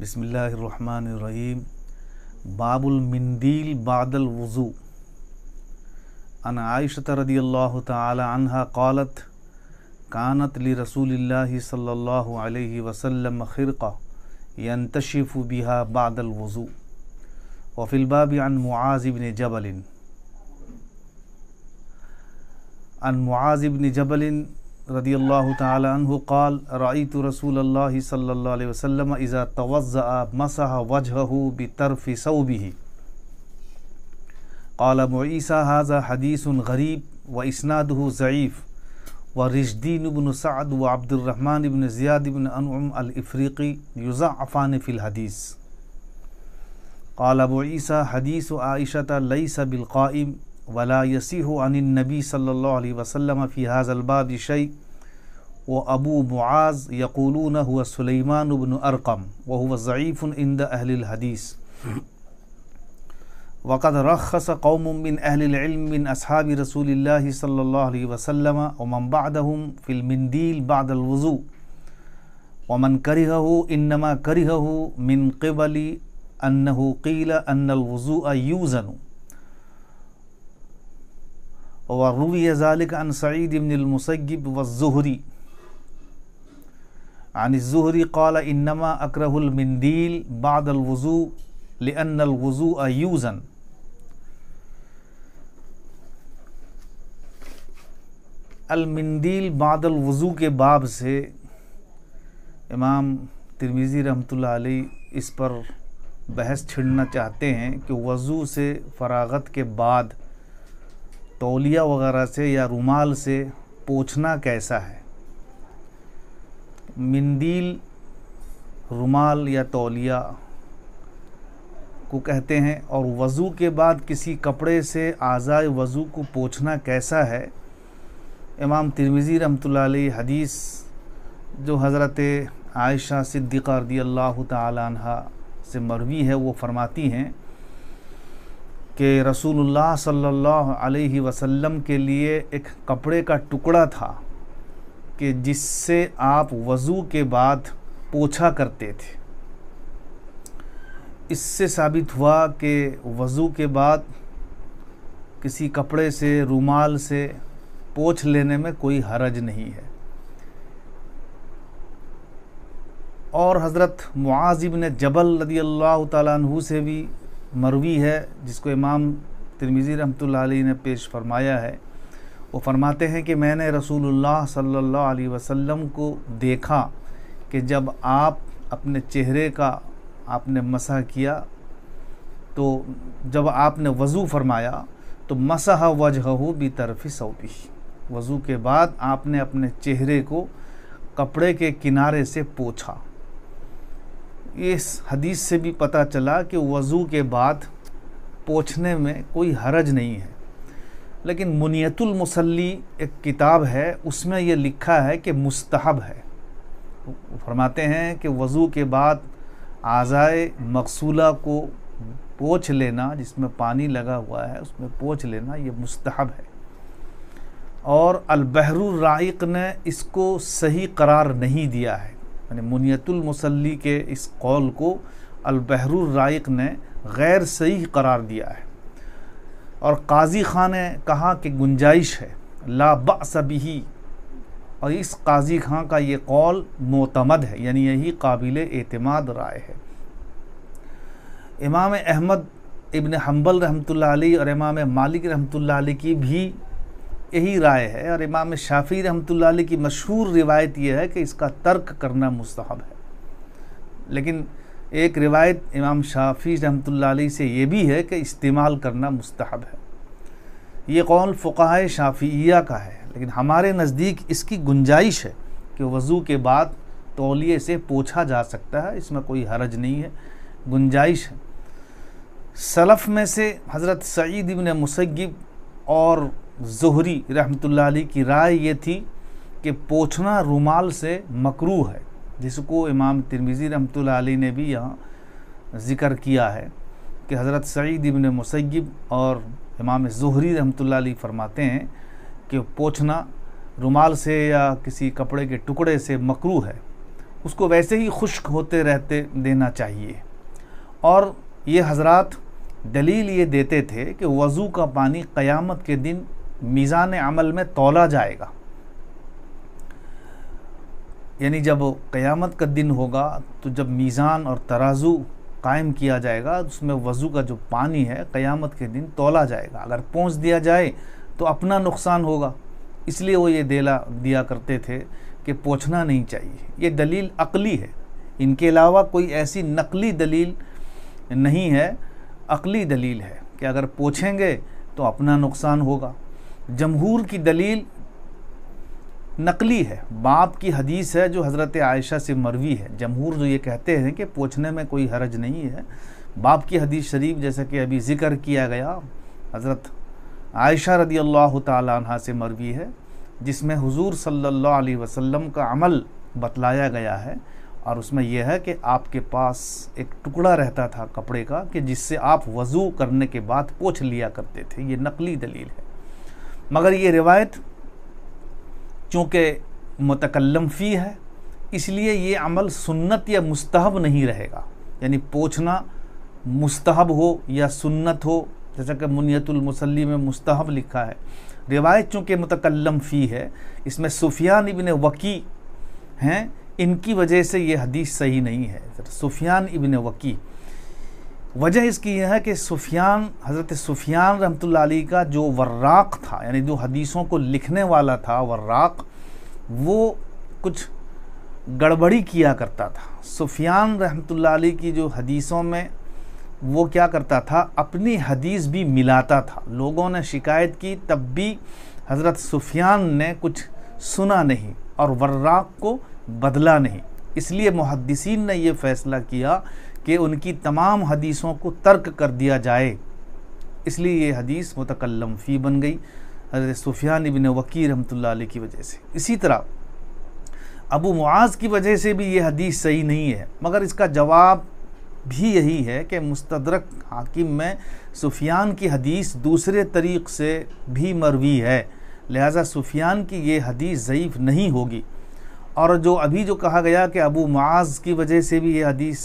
बसमीम बाबुलमंदील बादल वज़ू अन आयशत रदी अल्लाह तहा कौलत कानत ली रसूल सल्ला वसम ख़िरक़ा यंतशिफ़ बिहा बादल वज़ू वफ़िलबाब अन मुआज़िबन जबलिन अन मुआज़िबन जबलिन रदी अल्लाह तहु काल रायत रसूल अल्लाह सल्ला वसलम इज़ा तवज़ मसह वजहू बी तरफ़ सऊबी काल मोईसा हाजा हदीस गरीब व इसनाद ज़यीफ़ व रिशदीन इबन सद व अब्दुलरहमान इबन ज़ियाद इबन अनम अलफ्रीकी युज़ा अफ़ान फ़िलहदीस काल मोईसा हदीस आयशत लई सबिलक़ाम ولا يسيح عن النبي صلى الله عليه وسلم في هذا الباب شيء وأبو معاذ يقولون هو سليمان بن أرقم وهو ضعيف عند أهل الحديث وقد رخص قوم من أهل العلم من أصحاب رسول الله صلى الله عليه وسلم ومن بعدهم في المنديل بعد الوضوء ومن كرهه إنما كرهه من قبل أنه قيل أن الوضوء يوزن वरूवी ज़ालिक अन सईद इबनमसब वज़ुहरी अनज़ुहरी कौल इनमा अकरहुलमंदील बादलवज़ू लन्नलवज़ू अयूज़न अलमंदील बादलवज़ू के बाब से इमाम तिरमिज़ी रहमतुल्लाह इस पर बहस छिड़ना चाहते हैं कि वज़ू से फ़रागत के बाद तौलिया वगैरह से या रुमाल से पोछना कैसा है मंदील रुमाल या तौलिया को कहते हैं और वज़ू के बाद किसी कपड़े से आज़ाए वज़ू को पोछना कैसा है इमाम तिरमिज़ी रमतुल्ला हदीस जो हज़रत आयशा सिद्दीक़ा अल्लाह तहा से मरवी है वो फरमाती हैं कि रसूलुल्लाह सल्लल्लाहु अलैहि वसल्लम के लिए एक कपड़े का टुकड़ा था कि जिससे आप वज़ू के बाद पोछा करते थे इससे साबित हुआ कि वज़ू के बाद किसी कपड़े से रुमाल से पोछ लेने में कोई हरज नहीं है और हज़रत मुआजिब ने जबल रदी अल्लाह तु से भी मरवी है जिसको इमाम तिरमिज़ी रहमतुल्लाह अलैह ने पेश फरमाया है वो फरमाते हैं कि मैंने रसूलुल्लाह सल्लल्लाहु अलैहि वसल्लम को देखा कि जब आप अपने चेहरे का आपने मसह किया तो जब आपने वज़ू फरमाया तो मसह हो भी तरफ़ी सऊदी वज़ू के बाद आपने अपने चेहरे को कपड़े के किनारे से पोछा इस हदीस से भी पता चला कि वज़ू के बाद पोछने में कोई हरज नहीं है लेकिन मुनियतुल मुसल्ली एक किताब है उसमें ये लिखा है कि मुस्तहब है फरमाते हैं कि वज़ू के बाद आज़ाए मकसूला को पोछ लेना जिसमें पानी लगा हुआ है उसमें पोछ लेना ये मुस्तहब है और राइक ने इसको सही करार नहीं दिया है यानी मुनियतुल मुसल्ली के इस कौल को अलबहरुर राइक ने गैर सही करार दिया है और काजी ख़ान ने कहा कि गुंजाइश है ला सभी और इस काजी खां का ये कौल मोतमद है यानी यही काबिल अतमाद राय है इमाम अहमद इबन हम्बल रहमतुल्लाह और इमाम मालिक रहमतुल्लाह की भी यही राय है और इमाम शाफी रहमतुल्ला की मशहूर रिवायत यह है कि इसका तर्क करना मुस्तहब है लेकिन एक रिवायत इमाम शाफी रहमतुल्ला से ये भी है कि इस्तेमाल करना मुस्तहब है ये कौल फ़ुकाह शाफिया का है लेकिन हमारे नज़दीक इसकी गुंजाइश है कि वज़ू के बाद तोलिए से पोछा जा सकता है इसमें कोई हरज नहीं है गुंजाइश है सलफ़ में से हज़रत सईद इबन मुसगब और जहरी रहमतुल्लाह अली की राय ये थी कि पोछना रुमाल से मकरू है जिसको इमाम तिरमिज़ी रहमतुल्लाह अली ने भी यहाँ ज़िक्र किया है कि हज़रत सईद इबन मुसैब और इमाम जहरी रहमतुल्लाह अली फरमाते हैं कि पोछना रुमाल से या किसी कपड़े के टुकड़े से मकरू है उसको वैसे ही खुश्क होते रहते देना चाहिए और ये हजरत दलील ये देते थे कि वज़ू का पानी क़यामत के दिन मीज़ान अमल में तोला जाएगा यानी जब क़यामत का दिन होगा तो जब मीज़ान और तराजू कायम किया जाएगा उसमें वज़ू का जो पानी है क़यामत के दिन तोला जाएगा अगर पहुँच दिया जाए तो अपना नुकसान होगा इसलिए वो ये देला दिया करते थे कि पहुँचना नहीं चाहिए ये दलील अकली है इनके अलावा कोई ऐसी नकली दलील नहीं है अकली दलील है कि अगर पहुँचेंगे तो अपना नुकसान होगा जमहूर की दलील नकली है बाप की हदीस है जो हज़रत आयशा से मरवी है जमहूर जो ये कहते हैं कि पूछने में कोई हरज नहीं है बाप की हदीस शरीफ जैसा कि अभी ज़िक्र किया गया हज़रत आयशा रदी अल्लाह तहा से मरवी है जिसमें हुजूर सल्लल्लाहु अलैहि वसल्लम का अमल बतलाया गया है और उसमें यह है कि आपके पास एक टुकड़ा रहता था कपड़े का कि जिससे आप वज़ू करने के बाद पोछ लिया करते थे ये नकली दलील है मगर ये रिवायत चूँकि मतकलम फ़ी है इसलिए ये अमल सुन्नत या मुस्तहब नहीं रहेगा यानी पोछना मुस्तहब हो या सुन्नत हो जैसा कि मुनीतुलमसली में मुस्तहब लिखा है रिवायत चूँकि मतकलम फ़ी है इसमें सूफिया इबन वकी हैं इनकी वजह से ये हदीस सही नहीं है सूफिया इबन वकी वजह इसकी यह है कि सुफियान हज़रत सुफियान रहमत का जो वर्राक था यानी जो हदीसों को लिखने वाला था वर्राक वो कुछ गड़बड़ी किया करता था सुफियान रहमत की जो हदीसों में वो क्या करता था अपनी हदीस भी मिलाता था लोगों ने शिकायत की तब भी हज़रत सुफियान ने कुछ सुना नहीं और वर्राक को बदला नहीं इसलिए मुहदसिन ने यह फ़ैसला किया कि उनकी तमाम हदीसों को तर्क कर दिया जाए इसलिए ये हदीस मुतकलम फ़ी बन गई हजरत सुफियान इबिन वकी रहमतुल्लाह की वजह से इसी तरह अबू मुआज़ की वजह से भी ये हदीस सही नहीं है मगर इसका जवाब भी यही है कि मुस्तदरक हाकिम में सुफियान की हदीस दूसरे तरीक़ से भी मरवी है लिहाजा सुफियान की ये हदीस ज़यीफ़ नहीं होगी और जो अभी जो कहा गया कि अबू मुआज़ की वजह से भी ये हदीस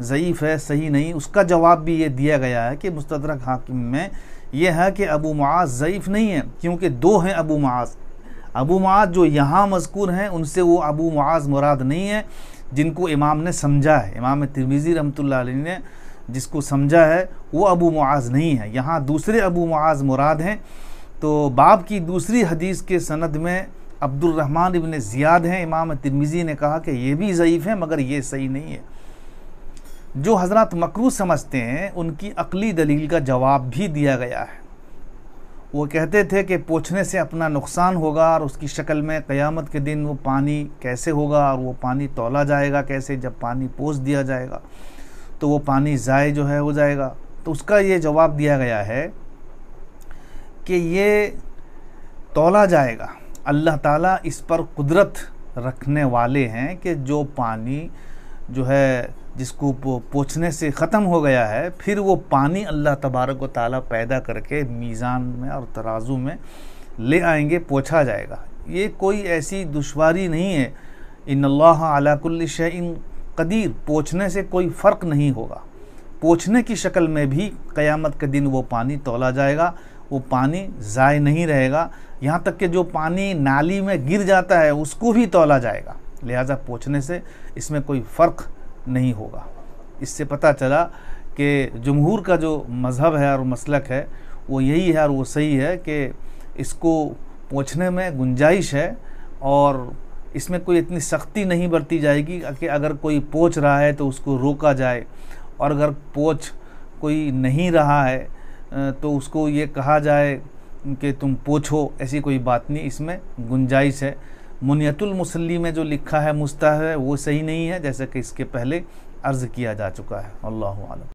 ज़यीफ़ है सही नहीं उसका जवाब भी ये दिया गया है कि मुस्तरक हाकिम में यह है कि अबू माज ज़यीफ़ नहीं है क्योंकि दो हैं अबू माज अबू माज जो यहाँ मजकूर हैं उनसे वो अबू माज मुराद नहीं है जिनको इमाम ने समझा है इमाम तिरमीज़ी रमत ने जिसको समझा है वो अबू माज नहीं है यहाँ दूसरे अबू माज मुराद हैं तो बाब की दूसरी हदीस के सनद में अब्दुलरहमान इबन ज़ियाद हैं इमाम तिरमिज़ी ने कहा कि ये भी ज़यीफ़ हैं मगर ये सही नहीं है जो हजरत मकरू समझते हैं उनकी अकली दलील का जवाब भी दिया गया है वो कहते थे कि पोछने से अपना नुकसान होगा और उसकी शक्ल में क़यामत के दिन वो पानी कैसे होगा और वो पानी तोला जाएगा कैसे जब पानी पोस दिया जाएगा तो वो पानी ज़ाय जो है हो जाएगा तो उसका ये जवाब दिया गया है कि ये तोला जाएगा अल्लाह ताला इस पर कुदरत रखने वाले हैं कि जो पानी जो है जिसको पोछने से ख़त्म हो गया है फिर वो पानी अल्लाह तबारक व ताली पैदा करके मीज़ान में और तराजू में ले आएंगे पोछा जाएगा ये कोई ऐसी दुशारी नहीं है इन अल्लाह अलाकुल्ल कदीर पोछने से कोई फ़र्क नहीं होगा पोछने की शक्ल में भी क़यामत के दिन वो पानी तोला जाएगा वो पानी ज़ाय नहीं रहेगा यहाँ तक कि जो पानी नाली में गिर जाता है उसको भी तोला जाएगा लिहाजा पोछने से इसमें कोई फ़र्क नहीं होगा इससे पता चला कि जमहूर का जो मज़हब है और मसलक है वो यही है और वो सही है कि इसको पहुँचने में गुंजाइश है और इसमें कोई इतनी सख्ती नहीं बरती जाएगी कि अगर कोई पहुँच रहा है तो उसको रोका जाए और अगर पहुँच कोई नहीं रहा है तो उसको ये कहा जाए कि तुम पोछो ऐसी कोई बात नहीं इसमें गुंजाइश है मुनियतुल मुसल्ली में जो लिखा है मुस्ता है वो सही नहीं है जैसा कि इसके पहले अर्ज़ किया जा चुका है अल्लाह आलम